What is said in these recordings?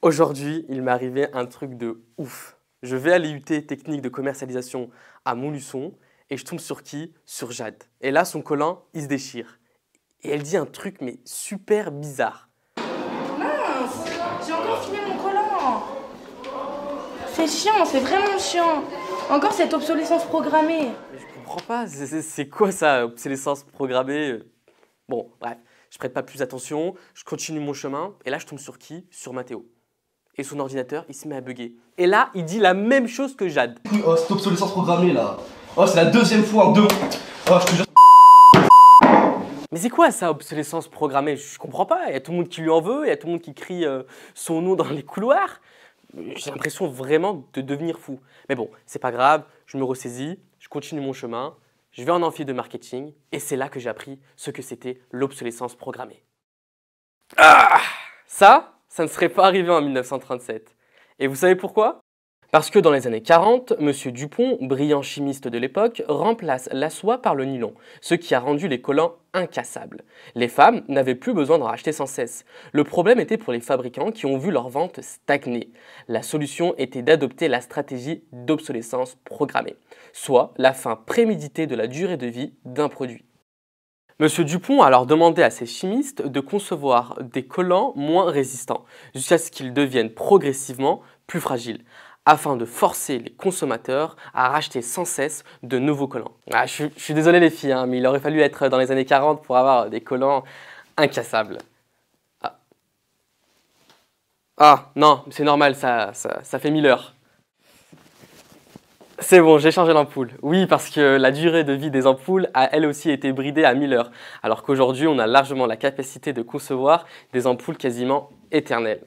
Aujourd'hui, il m'est arrivé un truc de ouf. Je vais à l'IUT technique de commercialisation à Montluçon et je tombe sur qui Sur Jade. Et là, son collant, il se déchire. Et elle dit un truc, mais super bizarre. Mince J'ai encore fini mon collant C'est chiant, c'est vraiment chiant Encore cette obsolescence programmée Je comprends pas, c'est quoi ça, obsolescence programmée Bon, bref, je prête pas plus attention, je continue mon chemin et là, je tombe sur qui Sur Mathéo et son ordinateur, il se met à bugger. Et là, il dit la même chose que Jade. Oh, obsolescence programmée là. Oh, c'est la deuxième fois en deux. Oh, je te jure. Mais c'est quoi ça, obsolescence programmée Je comprends pas. Il y a tout le monde qui lui en veut, il y a tout le monde qui crie euh, son nom dans les couloirs. J'ai l'impression vraiment de devenir fou. Mais bon, c'est pas grave, je me ressaisis, je continue mon chemin, je vais en amphi de marketing, et c'est là que j'ai appris ce que c'était l'obsolescence programmée. Ah Ça, ça ne serait pas arrivé en 1937. Et vous savez pourquoi Parce que dans les années 40, M. Dupont, brillant chimiste de l'époque, remplace la soie par le nylon, ce qui a rendu les collants incassables. Les femmes n'avaient plus besoin d'en racheter sans cesse. Le problème était pour les fabricants qui ont vu leurs ventes stagner. La solution était d'adopter la stratégie d'obsolescence programmée, soit la fin préméditée de la durée de vie d'un produit. Monsieur Dupont a alors demandé à ses chimistes de concevoir des collants moins résistants, jusqu'à ce qu'ils deviennent progressivement plus fragiles, afin de forcer les consommateurs à racheter sans cesse de nouveaux collants. Ah, je, suis désolé les filles, hein, mais il aurait fallu être dans les années 40 pour avoir des collants incassables. Ah. ah, non, c'est normal, ça, ça, ça fait mille heures. C'est bon, j'ai changé l'ampoule. Oui, parce que la durée de vie des ampoules a elle aussi été bridée à 1000 heures, alors qu'aujourd'hui on a largement la capacité de concevoir des ampoules quasiment éternelles.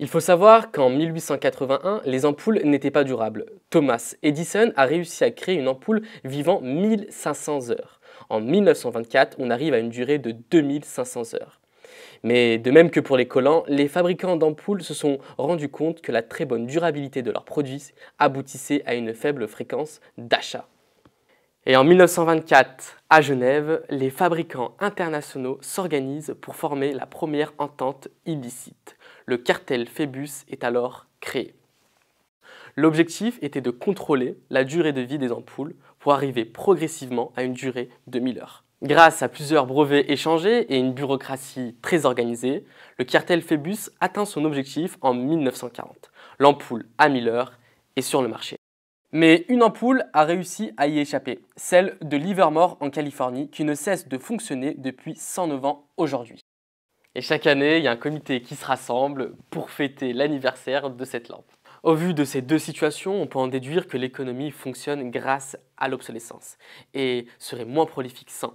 Il faut savoir qu'en 1881, les ampoules n'étaient pas durables. Thomas Edison a réussi à créer une ampoule vivant 1500 heures. En 1924, on arrive à une durée de 2500 heures. Mais de même que pour les collants, les fabricants d'ampoules se sont rendus compte que la très bonne durabilité de leurs produits aboutissait à une faible fréquence d'achat. Et en 1924, à Genève, les fabricants internationaux s'organisent pour former la première entente illicite. Le cartel Phoebus est alors créé. L'objectif était de contrôler la durée de vie des ampoules pour arriver progressivement à une durée de 1000 heures. Grâce à plusieurs brevets échangés et une bureaucratie très organisée, le cartel Phoebus atteint son objectif en 1940. L'ampoule à Miller est sur le marché. Mais une ampoule a réussi à y échapper, celle de Livermore en Californie qui ne cesse de fonctionner depuis 109 ans aujourd'hui. Et chaque année, il y a un comité qui se rassemble pour fêter l'anniversaire de cette lampe. Au vu de ces deux situations, on peut en déduire que l'économie fonctionne grâce à l'obsolescence et serait moins prolifique sans.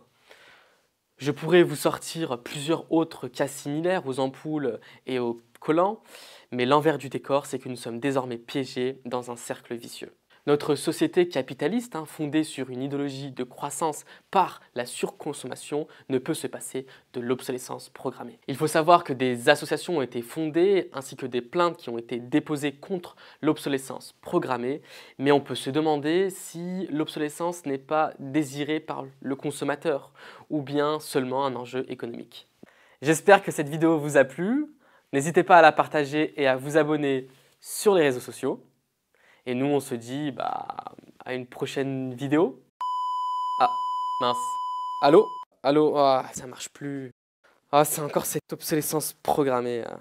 Je pourrais vous sortir plusieurs autres cas similaires aux ampoules et aux collants, mais l'envers du décor, c'est que nous sommes désormais piégés dans un cercle vicieux. Notre société capitaliste, hein, fondée sur une idéologie de croissance par la surconsommation, ne peut se passer de l'obsolescence programmée. Il faut savoir que des associations ont été fondées, ainsi que des plaintes qui ont été déposées contre l'obsolescence programmée, mais on peut se demander si l'obsolescence n'est pas désirée par le consommateur, ou bien seulement un enjeu économique. J'espère que cette vidéo vous a plu. N'hésitez pas à la partager et à vous abonner sur les réseaux sociaux. Et nous, on se dit bah, à une prochaine vidéo. Ah, mince. Allô Allô Ah, ça marche plus. Ah, c'est encore cette obsolescence programmée. Hein.